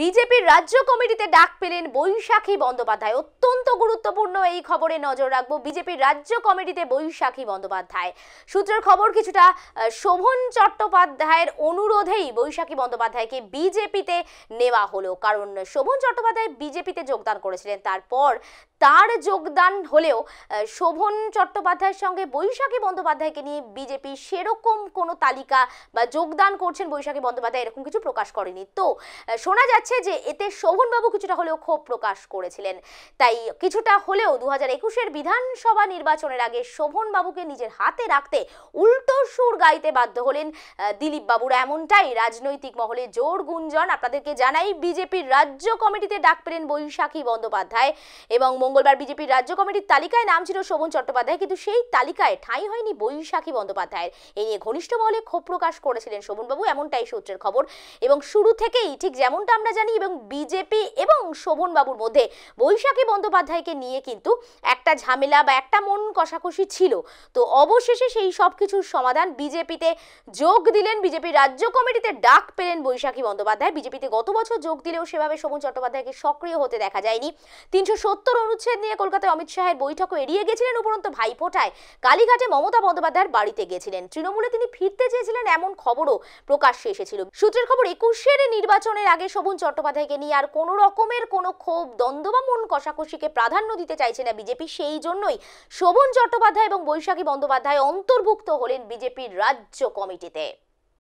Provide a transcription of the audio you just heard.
বিজেপির রাজ্য কমিটিতে ডাক পেলেন বৈশাখী বন্দ্যোপাধ্যায় অত্যন্ত গুরুত্বপূর্ণ এই খবরে নজর রাখবো বিজেপির রাজ্য কমিটিতে বৈশাখী বন্দ্যোপাধ্যায় সূত্রের খবর কিছুটা শোভন চট্টোপাধ্যায়ের অনুরোধেই বৈশাখী বন্দ্যোপাধ্যায়কে বিজেপিতে নেওয়া হলো কারণ শোভন চট্টোপাধ্যায় বিজেপিতে যোগদান করেছিলেন তারপর তার যোগদান হলেও শোভন চট্টোপাধ্যায়ের সঙ্গে বৈশাখী বন্দ্যোপাধ্যায়কে নিয়ে বিজেপি সেরকম কোনো তালিকা বা যোগদান করছেন বৈশাখী বন্দ্যোপাধ্যায় এরকম কিছু প্রকাশ করেনি তো শোনা যাচ্ছে যে এতে শোভনবাবু কিছুটা হলেও ক্ষোভ প্রকাশ করেছিলেন তাই কিছুটা হলেও দু হাজার একুশের বিধানসভা নির্বাচনের আগে শোভনবাবুকে নিজের হাতে রাখতে উল্টো সুর গাইতে বাধ্য হলেন দিলীপ বাবুর এমনটাই রাজনৈতিক মহলে জোর গুঞ্জন আপনাদেরকে জানাই বিজেপির রাজ্য কমিটিতে ডাক পেলেন বৈশাখী বন্দ্যোপাধ্যায় এবং মঙ্গলবার বিজেপির রাজ্য কমিটির তালিকায় নাম ছিল শোভন চট্টোপাধ্যায় কিন্তু সেই তালিকায় ঠাঁই হয়নি বৈশাখী বন্দ্যোপাধ্যায়ের এই নিয়ে ঘনিষ্ঠ মহলে ক্ষোভ প্রকাশ করেছিলেন শোভনবাবু এমনটাই সূত্রের খবর এবং শুরু থেকেই ঠিক যেমনটা আমরা জানি এবং বিজেপি এবং শোভনবাবুর মধ্যে বৈশাখী বন্দ্যোপাধ্যায়কে নিয়ে কিন্তু একটা ঝামেলা বা একটা মন কষাকষি ছিল তো অবশেষে সেই সব কিছুর সমাধান বিজেপিতে যোগ দিলেন বিজেপির রাজ্য কমিটিতে ডাক পেলেন বৈশাখী বন্দ্যোপাধ্যায় বিজেপিতে গত বছর যোগ দিলেও সেভাবে শোভন চট্টোপাধ্যায়কে সক্রিয় হতে দেখা যায়নি তিনশো সত্তর উচ্ছেদ নিয়ে কলকাতায় অমিত শাহের বৈঠকও এড়িয়ে গেছিলেন উপরন্ত ভাইফোঁটায় কালীঘাটে মমতা বন্দ্যোপাধ্যায়ের বাড়িতে গেছিলেন তৃণমূলে তিনি ফিরতে চেয়েছিলেন এমন খবরও প্রকাশ্যে এসেছিল সূত্রের খবর একুশের নির্বাচনের আগে শোভন চট্টোপাধ্যায়কে নিয়ে আর কোনো রকমের কোনো ক্ষোভ দ্বন্দ্ব বা মন কষাকষিকে প্রাধান্য দিতে চাইছে না বিজেপি সেই জন্যই শোভন চট্টোপাধ্যায় এবং বৈশাখী বন্দ্যোপাধ্যায় অন্তর্ভুক্ত হলেন বিজেপির রাজ্য কমিটিতে